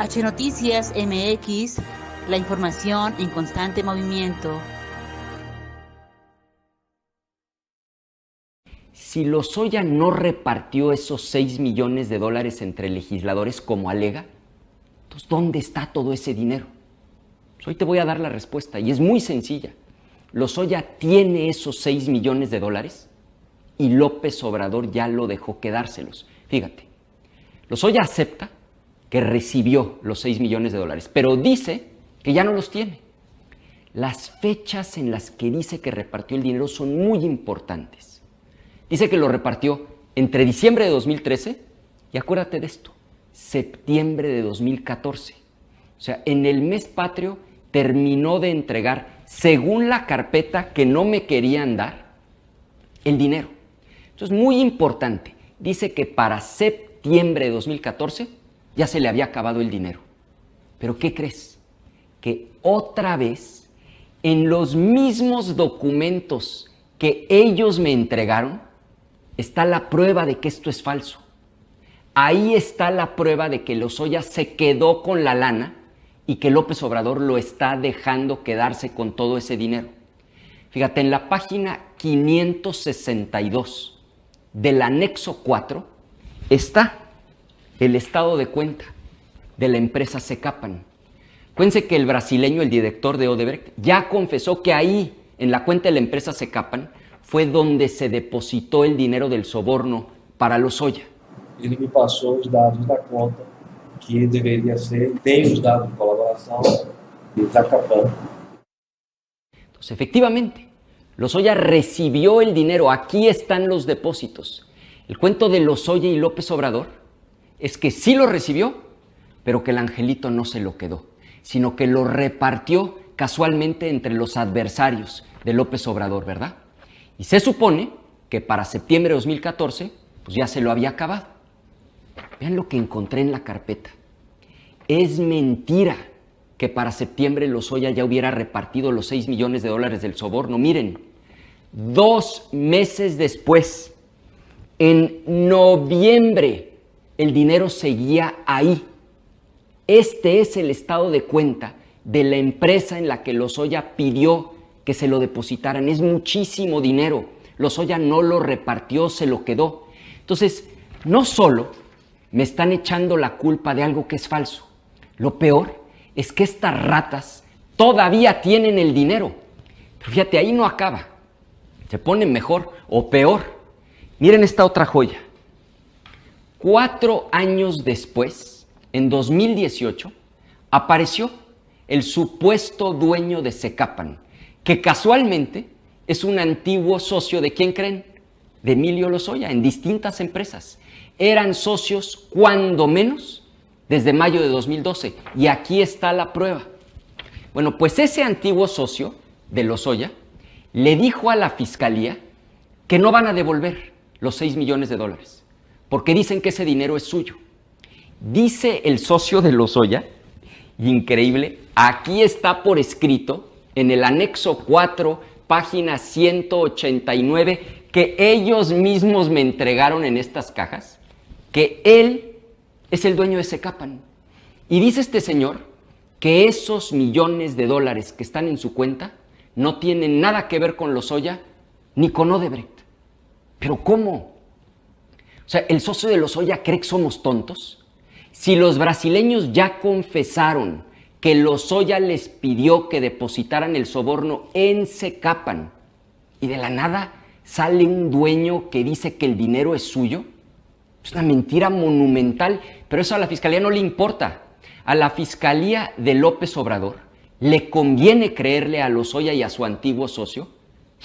H Noticias MX, la información en constante movimiento. Si Lozoya no repartió esos 6 millones de dólares entre legisladores como alega, entonces ¿dónde está todo ese dinero? Pues hoy te voy a dar la respuesta y es muy sencilla. Lozoya tiene esos 6 millones de dólares y López Obrador ya lo dejó quedárselos. Fíjate, Lozoya acepta que recibió los 6 millones de dólares, pero dice que ya no los tiene. Las fechas en las que dice que repartió el dinero son muy importantes. Dice que lo repartió entre diciembre de 2013 y acuérdate de esto, septiembre de 2014. O sea, en el mes patrio terminó de entregar, según la carpeta que no me querían dar, el dinero. Entonces, muy importante, dice que para septiembre de 2014 ya se le había acabado el dinero. Pero ¿qué crees? Que otra vez, en los mismos documentos que ellos me entregaron, está la prueba de que esto es falso. Ahí está la prueba de que Lozoya se quedó con la lana y que López Obrador lo está dejando quedarse con todo ese dinero. Fíjate, en la página 562 del anexo 4 está el estado de cuenta de la empresa Secapan. Acuérdense que el brasileño, el director de Odebrecht, ya confesó que ahí, en la cuenta de la empresa Secapan, fue donde se depositó el dinero del soborno para los Oya. me pasó los datos de la que debería ser, de colaboración Entonces, efectivamente, Lozoya recibió el dinero, aquí están los depósitos. El cuento de Lozoya y López Obrador es que sí lo recibió, pero que el angelito no se lo quedó, sino que lo repartió casualmente entre los adversarios de López Obrador, ¿verdad? Y se supone que para septiembre de 2014, pues ya se lo había acabado. Vean lo que encontré en la carpeta. Es mentira que para septiembre Lozoya ya hubiera repartido los 6 millones de dólares del soborno. Miren, dos meses después, en noviembre el dinero seguía ahí. Este es el estado de cuenta de la empresa en la que Lozoya pidió que se lo depositaran. Es muchísimo dinero. Lozoya no lo repartió, se lo quedó. Entonces, no solo me están echando la culpa de algo que es falso, lo peor es que estas ratas todavía tienen el dinero. Pero fíjate, ahí no acaba. Se ponen mejor o peor. Miren esta otra joya. Cuatro años después, en 2018, apareció el supuesto dueño de Secapan, que casualmente es un antiguo socio de quién creen? De Emilio Lozoya, en distintas empresas. Eran socios cuando menos desde mayo de 2012. Y aquí está la prueba. Bueno, pues ese antiguo socio de Lozoya le dijo a la fiscalía que no van a devolver los 6 millones de dólares porque dicen que ese dinero es suyo. Dice el socio de Lozoya, increíble, aquí está por escrito en el anexo 4, página 189, que ellos mismos me entregaron en estas cajas, que él es el dueño de ese capan. Y dice este señor que esos millones de dólares que están en su cuenta no tienen nada que ver con Lozoya ni con Odebrecht. Pero ¿cómo? O sea, el socio de Lozoya cree que somos tontos. Si los brasileños ya confesaron que los Lozoya les pidió que depositaran el soborno en Secapan y de la nada sale un dueño que dice que el dinero es suyo, es una mentira monumental, pero eso a la fiscalía no le importa. A la fiscalía de López Obrador le conviene creerle a los Lozoya y a su antiguo socio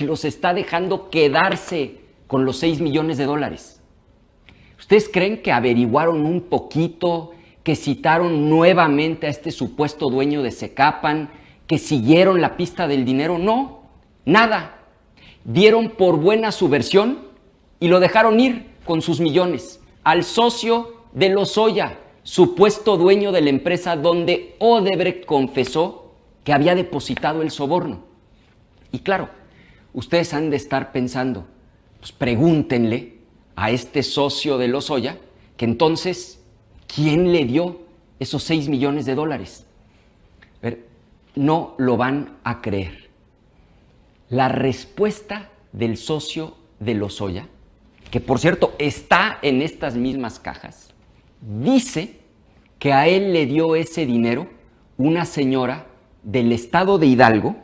y los está dejando quedarse con los 6 millones de dólares. ¿Ustedes creen que averiguaron un poquito, que citaron nuevamente a este supuesto dueño de Secapan, que siguieron la pista del dinero? No, nada. Dieron por buena su versión y lo dejaron ir con sus millones al socio de Lozoya, supuesto dueño de la empresa donde Odebrecht confesó que había depositado el soborno. Y claro, ustedes han de estar pensando, pues pregúntenle a este socio de los Lozoya, que entonces, ¿quién le dio esos 6 millones de dólares? no lo van a creer. La respuesta del socio de los Lozoya, que por cierto está en estas mismas cajas, dice que a él le dio ese dinero una señora del estado de Hidalgo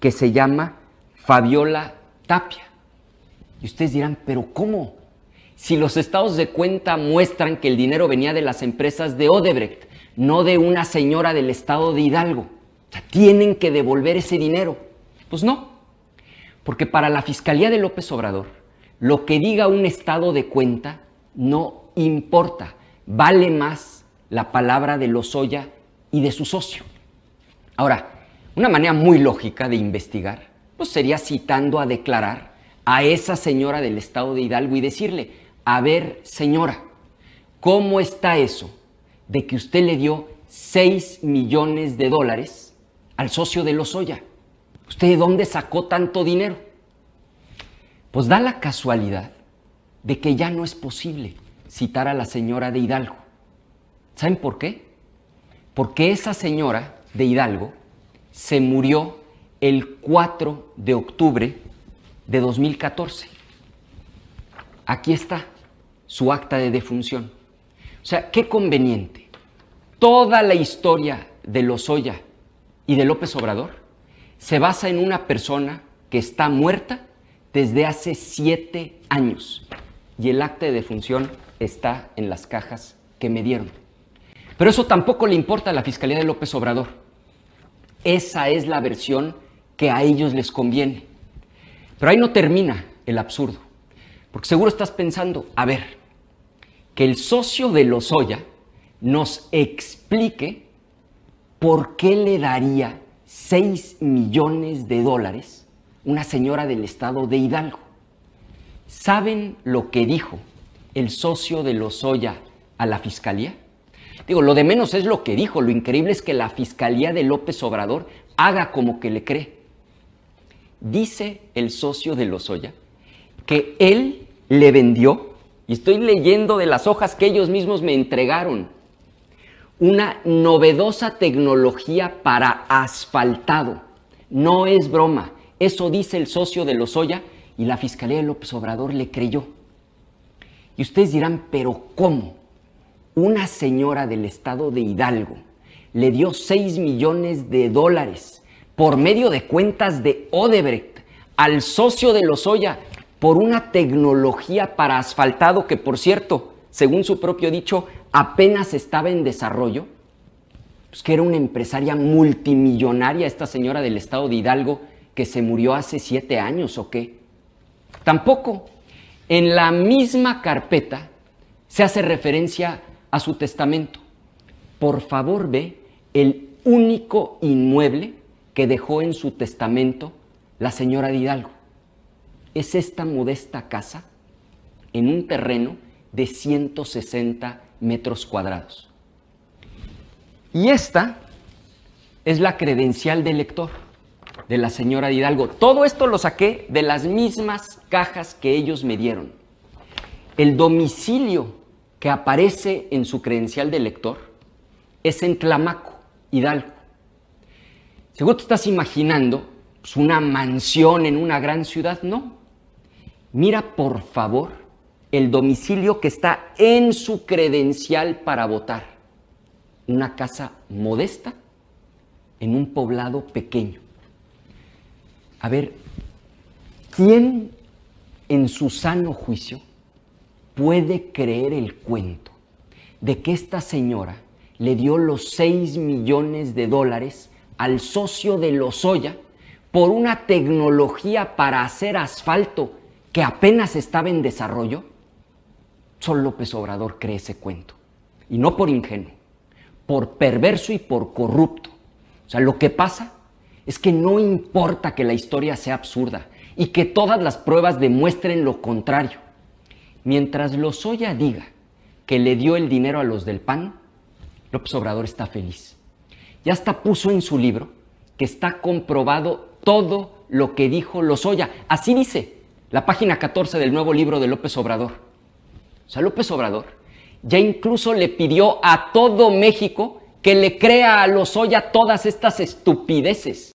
que se llama Fabiola Tapia. Y ustedes dirán, pero ¿cómo? si los estados de cuenta muestran que el dinero venía de las empresas de Odebrecht, no de una señora del estado de Hidalgo. tienen que devolver ese dinero. Pues no, porque para la Fiscalía de López Obrador, lo que diga un estado de cuenta no importa, vale más la palabra de Lozoya y de su socio. Ahora, una manera muy lógica de investigar, pues sería citando a declarar a esa señora del estado de Hidalgo y decirle, a ver, señora, ¿cómo está eso de que usted le dio 6 millones de dólares al socio de Lozoya? ¿Usted de dónde sacó tanto dinero? Pues da la casualidad de que ya no es posible citar a la señora de Hidalgo. ¿Saben por qué? Porque esa señora de Hidalgo se murió el 4 de octubre de 2014. Aquí está su acta de defunción. O sea, qué conveniente. Toda la historia de Lozoya y de López Obrador se basa en una persona que está muerta desde hace siete años y el acta de defunción está en las cajas que me dieron. Pero eso tampoco le importa a la Fiscalía de López Obrador. Esa es la versión que a ellos les conviene. Pero ahí no termina el absurdo. Porque seguro estás pensando, a ver, que el socio de Lozoya nos explique por qué le daría 6 millones de dólares una señora del estado de Hidalgo. ¿Saben lo que dijo el socio de Lozoya a la fiscalía? Digo, lo de menos es lo que dijo, lo increíble es que la fiscalía de López Obrador haga como que le cree. Dice el socio de Lozoya que él le vendió, y estoy leyendo de las hojas que ellos mismos me entregaron, una novedosa tecnología para asfaltado. No es broma, eso dice el socio de Lozoya y la Fiscalía del López Obrador le creyó. Y ustedes dirán, pero ¿cómo? Una señora del estado de Hidalgo le dio 6 millones de dólares por medio de cuentas de Odebrecht al socio de Lozoya por una tecnología para asfaltado que, por cierto, según su propio dicho, apenas estaba en desarrollo? Pues que era una empresaria multimillonaria, esta señora del estado de Hidalgo, que se murió hace siete años o qué. Tampoco. En la misma carpeta se hace referencia a su testamento. Por favor ve el único inmueble que dejó en su testamento la señora de Hidalgo es esta modesta casa en un terreno de 160 metros cuadrados. Y esta es la credencial de lector de la señora de Hidalgo. Todo esto lo saqué de las mismas cajas que ellos me dieron. El domicilio que aparece en su credencial de lector es en Tlamaco, Hidalgo. Según te estás imaginando, pues una mansión en una gran ciudad, no mira por favor el domicilio que está en su credencial para votar. Una casa modesta en un poblado pequeño. A ver, ¿quién en su sano juicio puede creer el cuento de que esta señora le dio los 6 millones de dólares al socio de Lozoya por una tecnología para hacer asfalto que apenas estaba en desarrollo, solo López Obrador cree ese cuento. Y no por ingenuo, por perverso y por corrupto. O sea, lo que pasa es que no importa que la historia sea absurda y que todas las pruebas demuestren lo contrario. Mientras Lozoya diga que le dio el dinero a los del PAN, López Obrador está feliz. Ya hasta puso en su libro que está comprobado todo lo que dijo Lozoya. Así dice, la página 14 del nuevo libro de López Obrador. O sea, López Obrador ya incluso le pidió a todo México que le crea a Lozoya todas estas estupideces.